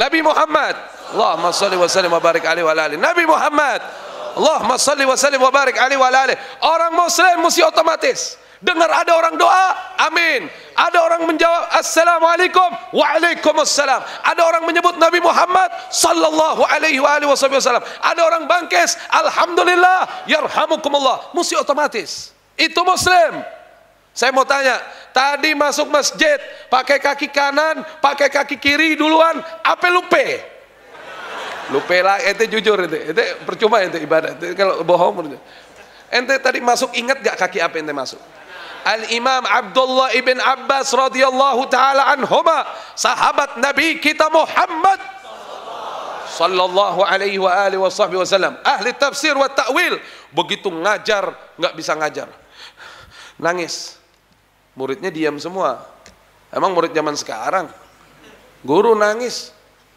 Nabi Muhammad Allahumma salli wa sallim wa barik alaihi wa alihi Nabi Muhammad Allahumma salli wa sallim wa barik alaihi wa alihi orang muslim mesti otomatis dengar ada orang doa amin ada orang menjawab assalamualaikum waalaikumsalam ada orang menyebut Nabi Muhammad sallallahu alaihi wa alihi wasallam ada orang bangkis alhamdulillah yarhamukumullah mesti otomatis itu muslim saya mau tanya Tadi masuk masjid, pakai kaki kanan, pakai kaki kiri duluan, apa lupe? Lupe lah, ente jujur ente, ente percuma ente ibadah, ente, kalau bohong. Ente tadi masuk ingat gak kaki apa ente masuk? Al Imam Abdullah ibn Abbas radhiyallahu taala anhuma sahabat Nabi kita Muhammad sallallahu alaihi wa alihi wasallam ahli tafsir wa ta'wil begitu ngajar nggak bisa ngajar nangis Muridnya diam semua. Emang murid zaman sekarang? Guru nangis.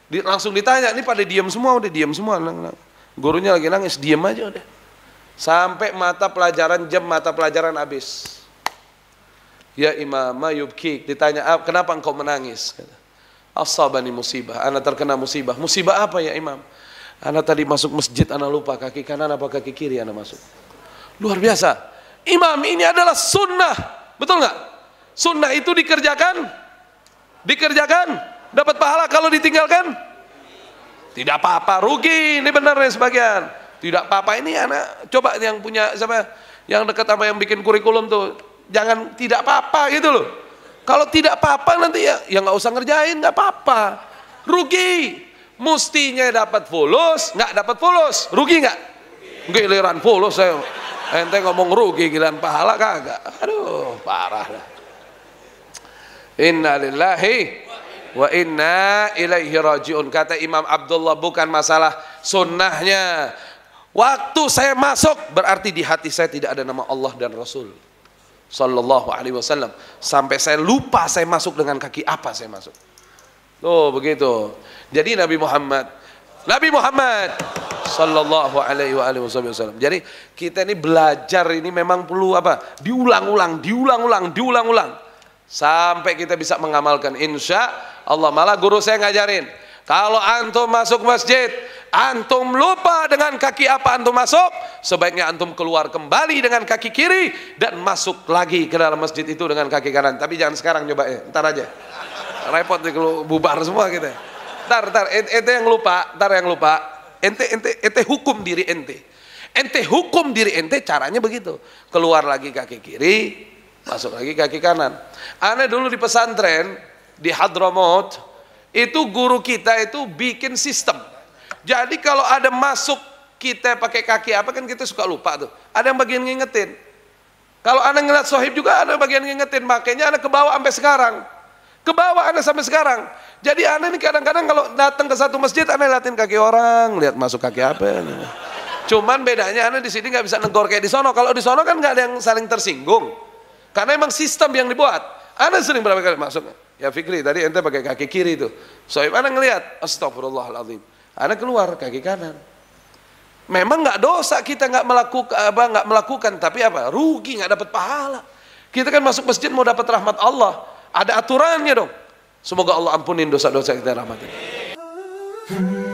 Di, langsung ditanya, ini pada diam semua udah diam semua. Gurunya lagi nangis, diam aja udah. Sampai mata pelajaran jam mata pelajaran habis. Ya imam kik ditanya, ah, kenapa engkau menangis? Asabani musibah, anak terkena musibah. Musibah apa ya imam? Anak tadi masuk masjid, anak lupa kaki kanan apa kaki kiri anak masuk. Luar biasa. Imam ini adalah sunnah Betul nggak? Sunnah itu dikerjakan, dikerjakan, dapat pahala kalau ditinggalkan. Tidak apa-apa, rugi ini benar nih sebagian. Tidak apa-apa ini anak coba yang punya siapa yang dekat sama yang bikin kurikulum tuh jangan tidak apa-apa gitu loh. Kalau tidak apa-apa nanti ya ya nggak usah ngerjain nggak apa-apa. Rugi. mustinya dapat fulus, nggak dapat fulus. Rugi nggak? Giliran fulus saya ente ngomong rugi giliran pahala kagak aduh parah dah inna lillahi wa inna ilaihi rajiun kata Imam Abdullah bukan masalah sunnahnya waktu saya masuk berarti di hati saya tidak ada nama Allah dan Rasul Sallallahu alaihi wasallam sampai saya lupa saya masuk dengan kaki apa saya masuk tuh begitu jadi Nabi Muhammad Nabi Muhammad sallallahu alaihi wa alihi wasallam. Jadi kita ini belajar ini memang perlu apa? Diulang-ulang, diulang-ulang, diulang-ulang sampai kita bisa mengamalkan insya Allah. Malah guru saya ngajarin, kalau antum masuk masjid, antum lupa dengan kaki apa antum masuk, sebaiknya antum keluar kembali dengan kaki kiri dan masuk lagi ke dalam masjid itu dengan kaki kanan. Tapi jangan sekarang coba ya, ntar aja. Repot nih kalau bubar semua kita. Ntar, ntar, itu yang lupa, ntar yang lupa Ente ente ente hukum diri ente. Ente hukum diri ente caranya begitu. Keluar lagi kaki kiri, masuk lagi kaki kanan. Aneh dulu di pesantren di hadromot itu guru kita itu bikin sistem. Jadi kalau ada masuk kita pakai kaki apa kan kita suka lupa tuh. Ada yang bagian ngingetin. Kalau anak ngeliat sohib juga ada bagian ngingetin, makanya anak ke bawah sampai sekarang. Kebawa Anda sampai sekarang. Jadi Anda ini kadang-kadang kalau datang ke satu masjid Anda liatin kaki orang, lihat masuk kaki apa. Ini. Cuman bedanya Anda di sini nggak bisa negor kayak di sono. Kalau di sono kan nggak ada yang saling tersinggung. Karena emang sistem yang dibuat. Anda sering berapa kali masuk? Ya Fikri tadi ente pakai kaki kiri itu. ngeliat Anda ngelihat, astagfirullahaladzim. Anda keluar kaki kanan. Memang nggak dosa kita nggak melakukan apa nggak melakukan tapi apa rugi nggak dapat pahala. Kita kan masuk masjid mau dapat rahmat Allah. Ada aturannya dong. Semoga Allah ampunin dosa-dosa kita rahmatin.